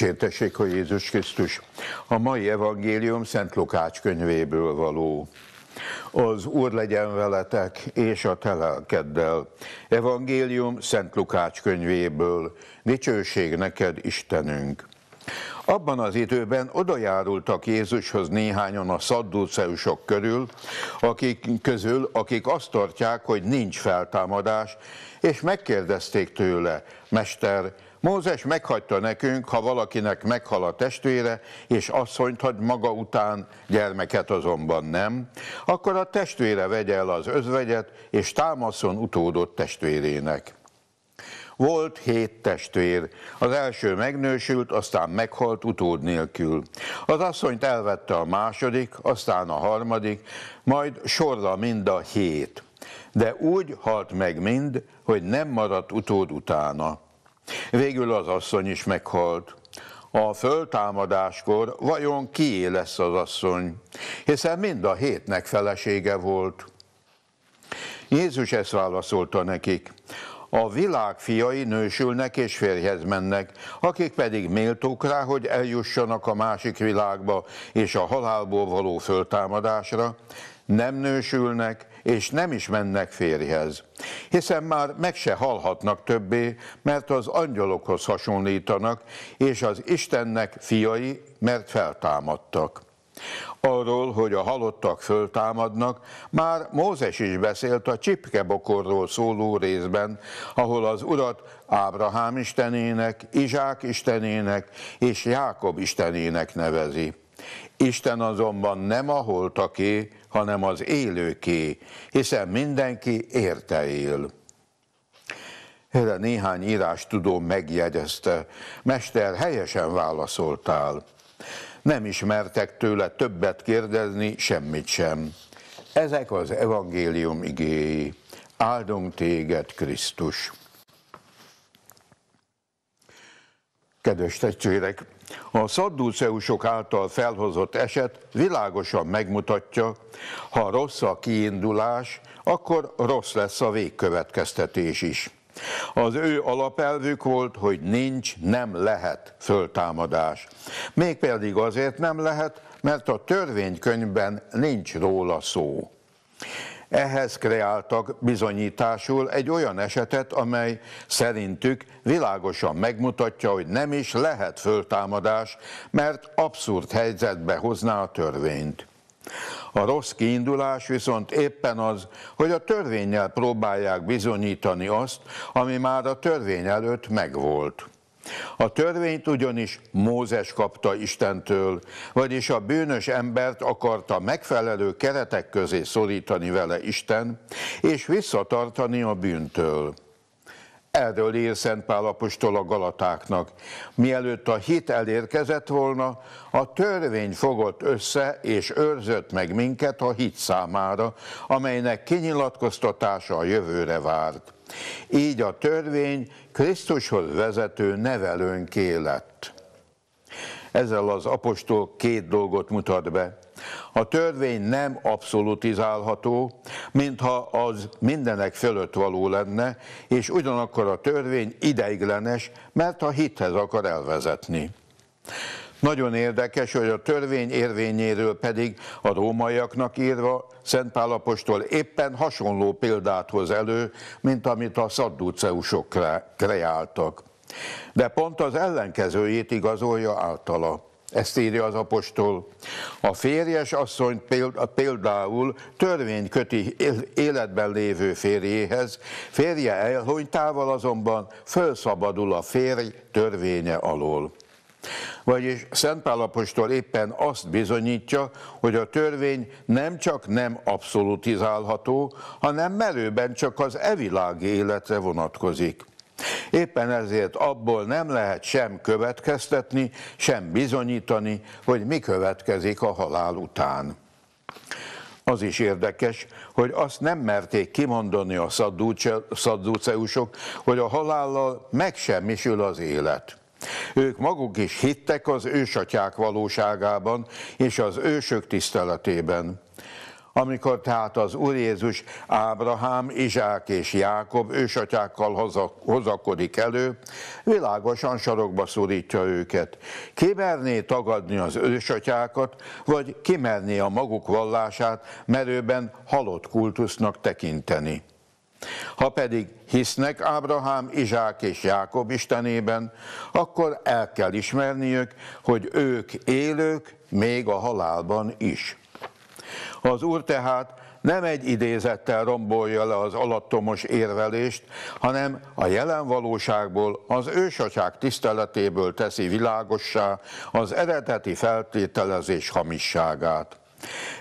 Dicsértessék, hogy Jézus Krisztus! A mai evangélium Szent Lukács könyvéből való. Az Úr legyen veletek, és a te lelkeddel. Evangélium Szent Lukács könyvéből. Dicsőség neked, Istenünk! Abban az időben odajárultak Jézushoz néhányan a szadduceusok körül, akik közül, akik azt tartják, hogy nincs feltámadás, és megkérdezték tőle, Mester, Mózes meghagyta nekünk, ha valakinek meghal a testvére, és asszonyt hagy maga után, gyermeket azonban nem, akkor a testvére vegye el az özvegyet, és támaszon utódott testvérének. Volt hét testvér. Az első megnősült, aztán meghalt utód nélkül. Az asszonyt elvette a második, aztán a harmadik, majd sorra mind a hét. De úgy halt meg mind, hogy nem maradt utód utána. Végül az asszony is meghalt a föltámadáskor vajon kié lesz az asszony, hiszen mind a hétnek felesége volt. Jézus ezt válaszolta nekik, a világ fiai nősülnek és férjhez mennek, akik pedig méltók rá, hogy eljussanak a másik világba és a halálból való föltámadásra, nem nősülnek és nem is mennek férjhez. Hiszen már meg se halhatnak többé, mert az angyalokhoz hasonlítanak, és az Istennek fiai, mert feltámadtak. Arról, hogy a halottak föltámadnak, már Mózes is beszélt a csipkebokorról szóló részben, ahol az urat Ábrahám istenének, Izsák istenének és Jákob istenének nevezi. Isten azonban nem a holtaké, hanem az élőké, hiszen mindenki érte él. Erre néhány írás tudó megjegyezte, Mester, helyesen válaszoltál. Nem ismertek tőle többet kérdezni, semmit sem. Ezek az evangélium igéi. Áldunk téged, Krisztus! Kedves testvérek, a szadduceusok által felhozott eset világosan megmutatja, ha rossz a kiindulás, akkor rossz lesz a végkövetkeztetés is. Az ő alapelvük volt, hogy nincs, nem lehet föltámadás. Mégpedig azért nem lehet, mert a törvénykönyvben nincs róla szó. Ehhez kreáltak bizonyításul egy olyan esetet, amely szerintük világosan megmutatja, hogy nem is lehet föltámadás, mert abszurd helyzetbe hozná a törvényt. A rossz kiindulás viszont éppen az, hogy a törvényel próbálják bizonyítani azt, ami már a törvény előtt megvolt. A törvényt ugyanis Mózes kapta Istentől, vagyis a bűnös embert akarta megfelelő keretek közé szorítani vele Isten, és visszatartani a bűntől. Erről ír Szent Pál apostol a Galatáknak. Mielőtt a hit elérkezett volna, a törvény fogott össze és őrzött meg minket a hit számára, amelynek kinyilatkoztatása a jövőre várt. Így a törvény Krisztushoz vezető nevelőnké lett. Ezzel az apostol két dolgot mutat be – a törvény nem abszolutizálható, mintha az mindenek fölött való lenne, és ugyanakkor a törvény ideiglenes, mert a hithez akar elvezetni. Nagyon érdekes, hogy a törvény érvényéről pedig a rómaiaknak írva Szent Pálapostól éppen hasonló példát hoz elő, mint amit a szadduceusok kreáltak. De pont az ellenkezőjét igazolja általa. Ezt írja az apostol. A férjes asszony például törvény köti életben lévő férjéhez, férje elhonytával azonban felszabadul a férj törvénye alól. Vagyis Szent apostol éppen azt bizonyítja, hogy a törvény nem csak nem abszolutizálható, hanem merőben csak az evilági életre vonatkozik. Éppen ezért abból nem lehet sem következtetni, sem bizonyítani, hogy mi következik a halál után. Az is érdekes, hogy azt nem merték kimondani a szadduceusok, hogy a halállal megsemmisül az élet. Ők maguk is hittek az ősatyák valóságában és az ősök tiszteletében. Amikor tehát az Úr Jézus Ábrahám, Izsák és Jákob ősatyákkal hozakodik elő, világosan sarokba szorítja őket. Kimerné tagadni az ősatyákat, vagy kimerné a maguk vallását merőben halott kultusznak tekinteni. Ha pedig hisznek Ábrahám, Izsák és Jákob istenében, akkor el kell ismerniük, hogy ők élők még a halálban is. Az Úr tehát nem egy idézettel rombolja le az alattomos érvelést, hanem a jelen valóságból, az ősatyák tiszteletéből teszi világossá az eredeti feltételezés hamisságát.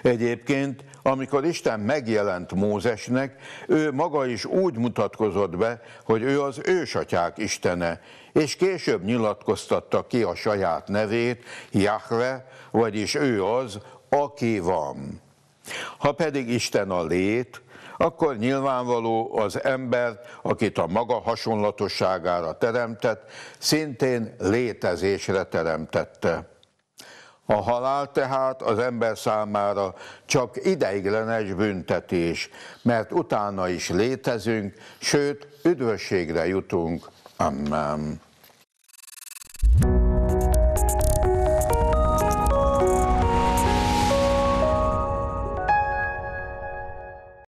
Egyébként, amikor Isten megjelent Mózesnek, ő maga is úgy mutatkozott be, hogy ő az ősatyák istene, és később nyilatkoztatta ki a saját nevét, Jahve, vagyis ő az, aki van. Ha pedig Isten a lét, akkor nyilvánvaló az ember, akit a maga hasonlatosságára teremtett, szintén létezésre teremtette. A halál tehát az ember számára csak ideiglenes büntetés, mert utána is létezünk, sőt, üdvösségre jutunk. Amen.